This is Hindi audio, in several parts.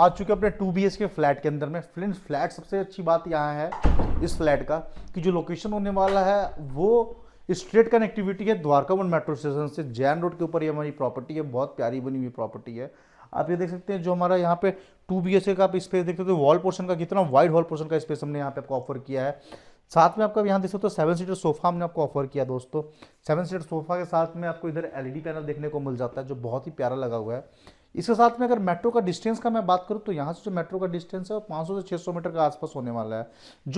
आ चुके अपने टू बी के फ्लैट के अंदर में फ्लिंट फ्लैट सबसे अच्छी बात यहाँ है इस फ्लैट का कि जो लोकेशन होने वाला है वो स्ट्रेट कनेक्टिविटी है द्वारका वन मेट्रो स्टेशन से जैन रोड के ऊपर ये हमारी प्रॉपर्टी है बहुत प्यारी बनी हुई प्रॉपर्टी है आप ये देख सकते हैं जो हमारा यहाँ पे टू बी का आप स्पेस देखते हो वॉल पोर्शन का कितना वाइड हॉल पोर्शन का स्पेस हमने यहाँ पे आपको ऑफर किया है साथ में आपका यहाँ देख सकते हो सेवन सीटर सोफा हमने आपको ऑफर किया दोस्तों सेवन सीटर सोफा के साथ में आपको इधर एलईडी पैनल देखने को मिल जाता है जो बहुत ही प्यारा लगा हुआ है इसके साथ में अगर मेट्रो का डिस्टेंस का मैं बात करूँ तो यहाँ से जो मेट्रो का डिस्टेंस है वो 500 से 600 मीटर के आसपास होने वाला है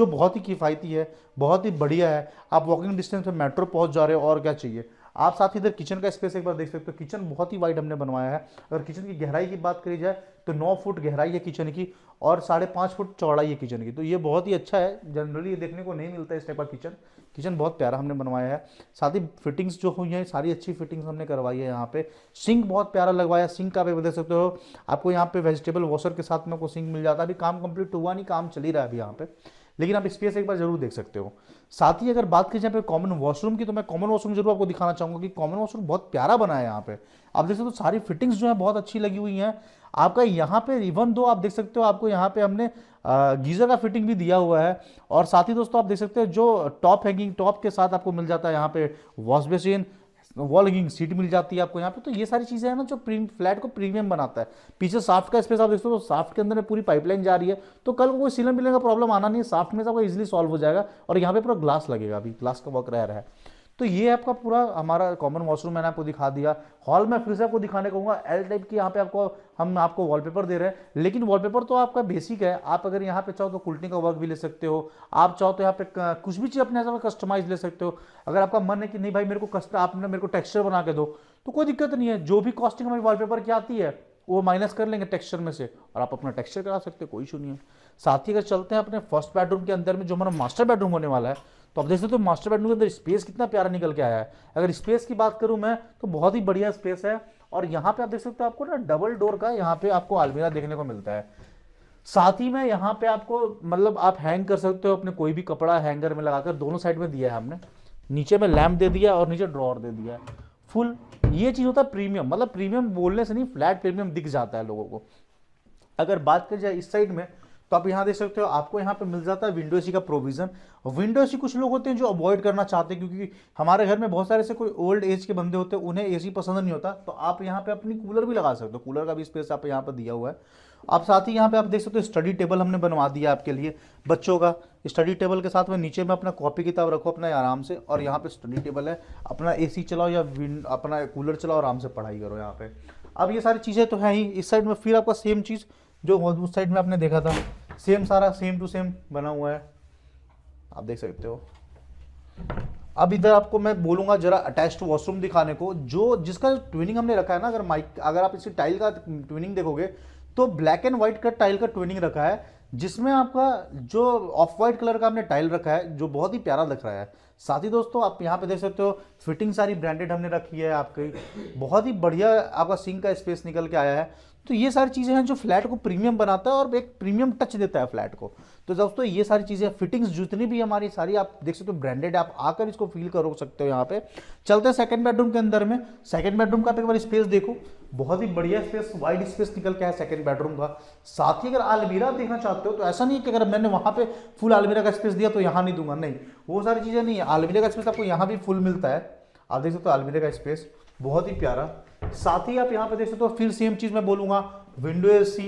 जो बहुत ही किफ़ायती है बहुत ही बढ़िया है आप वॉकिंग डिस्टेंस पे मेट्रो पहुँच जा रहे हो और क्या चाहिए आप साथ ही इधर किचन का स्पेस एक बार देख सकते हो किचन बहुत ही वाइड हमने बनवाया है अगर किचन की गहराई की बात करी जाए तो नौ फुट गहराई है किचन की और साढ़े पाँच फुट चौड़ाई है किचन की तो ये बहुत ही अच्छा है जनरली ये देखने को नहीं मिलता इस टाइप का किचन किचन बहुत प्यारा हमने बनवाया है साथ ही फिटिंग्स जो हुई हैं सारी अच्छी फिटिंग्स हमने करवाई है यहाँ पे सिंक बहुत प्यारा लगवाया सिंक का भी देख सकते हो आपको यहाँ पे वेजिटेबल वॉशर के साथ में आपको सिंक मिल जाता है अभी काम कंप्लीट हुआ नहीं काम चल ही रहा है अभी यहाँ पर लेकिन आप स्पेस एक बार जरूर देख सकते हो साथ ही अगर बात की जाए कॉमन वॉशरूम की तो मैं कॉमन वॉशरूम जरूर आपको दिखाना चाहूंगा कि कॉमन वॉशरूम बहुत प्यारा बना है यहाँ पे आप देख सकते हो तो सारी फिटिंग्स जो है बहुत अच्छी लगी हुई है आपका यहाँ पे इवन दो आप देख सकते हो आपको यहाँ पे हमने गीज़र का फिटिंग भी दिया हुआ है और साथ ही दोस्तों आप देख सकते हो जो टॉप हैंगिंग टॉप के साथ आपको मिल जाता है यहाँ पे wash basin wall hanging seat मिल जाती है आपको यहाँ पे तो ये सारी चीज़ें हैं ना जो फ्लैट को प्रीमियम बनाता है पीछे साफ्ट का स्पेस आप देखते हो तो साफ्ट के अंदर में पूरी पाइपलाइन जा रही है तो कल को कोई सीलन बिलन का प्रॉब्लम आना नहीं है साफ्ट में से आपको इजिली सॉल्व हो जाएगा और यहाँ पे पूरा ग्लास लगेगा अभी ग्लास का वर्क रह रहा है तो ये आपका पूरा हमारा कॉमन वॉशरूम मैंने आपको दिखा दिया हॉल में फिर से आपको दिखाने कहूँगा एल टाइप की यहाँ पे आपको हम आपको वॉलपेपर दे रहे हैं लेकिन वॉलपेपर तो आपका बेसिक है आप अगर यहाँ पे चाहो तो कुल्टी का वर्क भी ले सकते हो आप चाहो तो यहाँ पे कुछ भी चीज़ अपने हिसाब से कस्टमाइज ले सकते हो अगर आपका मन है कि नहीं भाई मेरे को कस्ट आपने मेरे को टेक्स्चर बना के दो तो कोई दिक्कत नहीं है जो भी कॉस्टिंग हमारी वॉलपेपर की आती है वो माइनस कर लेंगे टेक्स्चर में से और आप अपना टेक्स्चर करा सकते हो कोई इशू नहीं है साथ ही अगर चलते हैं अपने फर्स्ट बेडरूम के अंदर में जो हमारा मास्टर बेडरूम होने वाला है तो आप देख सकते हो तो मास्टर बेडरूम के अंदर स्पेस कितना प्यारा निकल के आया है अगर स्पेस की बात करूं मैं तो बहुत ही बढ़िया स्पेस है और यहाँ पे आप देख सकते हो आपको ना डबल डोर का यहाँ पे आपको आलमीरा देखने को मिलता है साथ ही में यहाँ पे आपको मतलब आप हैंग कर सकते हो अपने कोई भी कपड़ा हैंगर में लगाकर दोनों साइड में दिया है हमने नीचे में लैम्प दे दिया और नीचे ड्रॉर दे दिया है फुल ये चीज़ होता है प्रीमियम मतलब प्रीमियम बोलने से नहीं फ्लैट प्रीमियम दिख जाता है लोगों को अगर बात कर जाए इस साइड में तो आप यहाँ देख सकते हो आपको यहाँ पे मिल जाता है विंडो सी का प्रोविजन विंडो एसी कुछ लोग होते हैं जो अवॉइड करना चाहते हैं क्योंकि हमारे घर में बहुत सारे ऐसे कोई ओल्ड एज के बंदे होते हैं उन्हें एसी पसंद नहीं होता तो आप यहाँ पे अपनी कूलर भी लगा सकते हो कूलर का भी स्पेस आप यहाँ पर दिया हुआ है आप साथ ही यहाँ पे आप देख सकते हो स्टडी टेबल हमने बनवा दिया आपके लिए बच्चों का स्टडी टेबल के साथ में नीचे में अपना कॉपी किताब रखो अपना आराम से और यहाँ पे स्टडी टेबल है अपना सी चलाओ या अपना कूलर चलाओ आराम से पढ़ाई करो यहाँ पे अब ये सारी चीज़ें तो हैं ही इस साइड में फिर आपका सेम चीज़ जो उस साइड में आपने देखा था सेम सारा सेम टू सेम बना हुआ है आप देख सकते हो अब इधर आपको मैं बोलूंगा जरा अटैच टू वॉशरूम दिखाने को जो जिसका ट्विनिंग हमने रखा है ना अगर माइक अगर आप इसी टाइल का ट्विनिंग देखोगे तो ब्लैक एंड व्हाइट का टाइल का ट्विनिंग रखा है जिसमें आपका जो ऑफ व्हाइट कलर का हमने टाइल रखा है जो बहुत ही प्यारा दिख रहा है साथ ही दोस्तों आप यहाँ पे देख सकते हो फिटिंग सारी ब्रांडेड हमने रखी है आपकी बहुत ही बढ़िया आपका सिंक का स्पेस निकल के आया है तो ये सारी चीज़ें हैं जो फ्लैट को प्रीमियम बनाता है और एक प्रीमियम टच देता है फ्लैट को तो दोस्तों ये सारी चीज़ें फिटिंग्स जितनी भी हमारी सारी आप देख सकते हो ब्रांडेड आप आकर इसको फील करो सकते हो यहाँ पे चलते हैं सेकंड बेडरूम के अंदर में सेकंड बेडरूम का एक बार स्पेस देखो बहुत ही बढ़िया स्पेस वाइड स्पेस निकल के है सेकंड बेडरूम का साथ ही अगर आलमीरा देखना चाहते हो तो ऐसा नहीं है कि अगर मैंने वहाँ पे फुल आलमीरा का स्पेस दिया तो यहाँ नहीं दूंगा नहीं वो सारी चीज़ें नहीं है आलमीरा का स्पेस आपको यहाँ भी फुल मिलता है आप देख सकते हो आलमीरा का स्पेस बहुत ही प्यारा साथ ही आप यहाँ पे देख सकते हो फिर सेम चीज मैं बोलूंगा विंडो एसी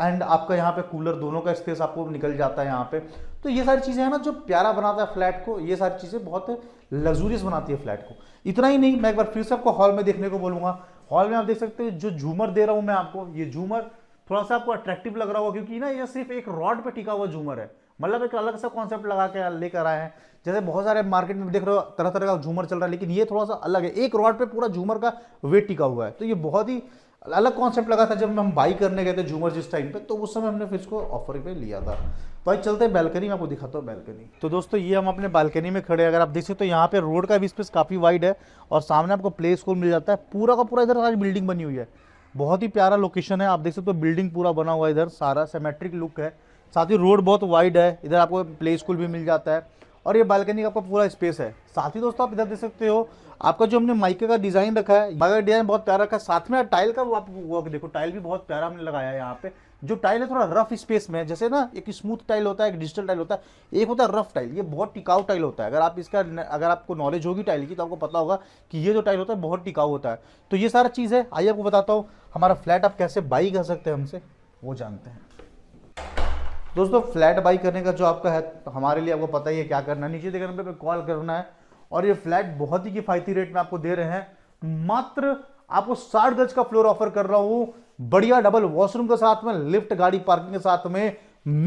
एंड आपका यहाँ पे कूलर दोनों का स्पेस आपको निकल जाता है यहाँ पे तो ये सारी चीज़ें हैं ना जो प्यारा बनाता है फ्लैट को ये सारी चीज़ें बहुत लग्जूरियस बनाती है फ्लैट को इतना ही नहीं मैं एक बार फिर से आपको हॉल में देखने को बोलूंगा हॉल में आप देख सकते हो जो झूमर दे रहा हूं मैं आपको ये झूमर थोड़ा सा आपको अट्रैक्टिव लग रहा होगा क्योंकि ना ये सिर्फ एक रॉड पर टिका हुआ झूमर है मतलब एक अलग सा कॉन्सेप्ट लगा के लेकर आए हैं जैसे बहुत सारे मार्केट में देख रहे हो तरह तरह का झूमर चल रहा है लेकिन ये थोड़ा सा अलग है एक रॉड पे पूरा झूमर का वेट टिका हुआ है तो ये बहुत ही अलग कॉन्सेप्ट लगा था जब हम बाई करने गए थे झूमर जिस टाइम पे तो उस समय हमने फिर इसको ऑफर पे लिया था भाई तो चलते हैं बैल्कनी में आपको दिखाता हूँ बैल्कनी तो दोस्तों ये हम अपने बालकनी में खड़े हैं अगर आप देख सकते हो तो यहाँ पे रोड का भी स्पेस काफ़ी वाइड है और सामने आपको प्ले स्कूल मिल जाता है पूरा का पूरा इधर सारी बिल्डिंग बनी हुई है बहुत ही प्यारा लोकेशन है आप देख सकते हो तो बिल्डिंग पूरा बना हुआ है इधर सारा सेमेट्रिक लुक है साथ ही रोड बहुत वाइड है इधर आपको प्ले स्कूल भी मिल जाता है और ये बालकनी का आपका पूरा स्पेस है साथ ही दोस्तों आप इधर देख सकते हो आपका जो हमने माइके का डिज़ाइन रखा है माइका का डिज़ाइन बहुत प्यारा रखा है साथ में टाइल का वो आप वर्क देखो टाइल भी बहुत प्यारा हमने लगाया है यहाँ पे जो टाइल है थोड़ा रफ स्पेस में जैसे ना एक स्मूथ टाइल होता है एक डिजिटल टाइल होता है एक होता है रफ टाइल ये बहुत टिकाऊ टाइल होता है अगर आप इसका अगर आपको नॉलेज होगी टाइल की तो आपको पता होगा कि ये जो टाइल होता है बहुत टिकाऊ होता है तो ये सारा चीज़ है आइए आपको बताता हूँ हमारा फ्लैट आप कैसे बाई कर सकते हैं हमसे वो जानते हैं दोस्तों फ्लैट बाई करने का जो आपका है तो हमारे लिए आपको पता ही है क्या करना है नीचे देखे नंबर पर कॉल करना है और ये फ्लैट बहुत ही किफायती रेट में आपको दे रहे हैं मात्र आपको साठ गज का फ्लोर ऑफर कर रहा हूं बढ़िया डबल वॉशरूम के साथ में लिफ्ट गाड़ी पार्किंग के साथ में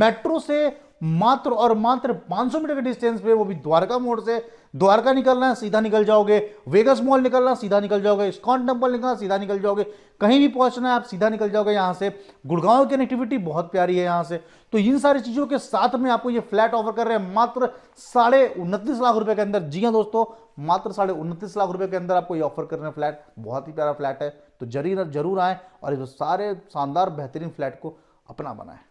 मेट्रो से मात्र और मात्र 500 मीटर के डिस्टेंस पे वो भी द्वारका मोड़ से द्वारका निकलना है सीधा निकल जाओगे वेगस मॉल निकलना सीधा निकल जाओगे स्कॉन टेम्पल निकलना सीधा निकल जाओगे कहीं भी पहुंचना है आप सीधा निकल जाओगे यहाँ से गुड़गांव की कनेक्टिविटी बहुत प्यारी है यहाँ से तो इन सारी चीज़ों के साथ में आपको ये फ्लैट ऑफर कर रहे हैं मात्र साढ़े उनतीस लाख रुपए के अंदर जी हाँ दोस्तों मात्र साढ़े उनतीस लाख रुपए के अंदर आपको ये ऑफर कर रहे हैं फ्लैट बहुत ही प्यारा फ्लैट है तो जरूर जरूर आए और इस सारे शानदार बेहतरीन फ्लैट को अपना बनाएं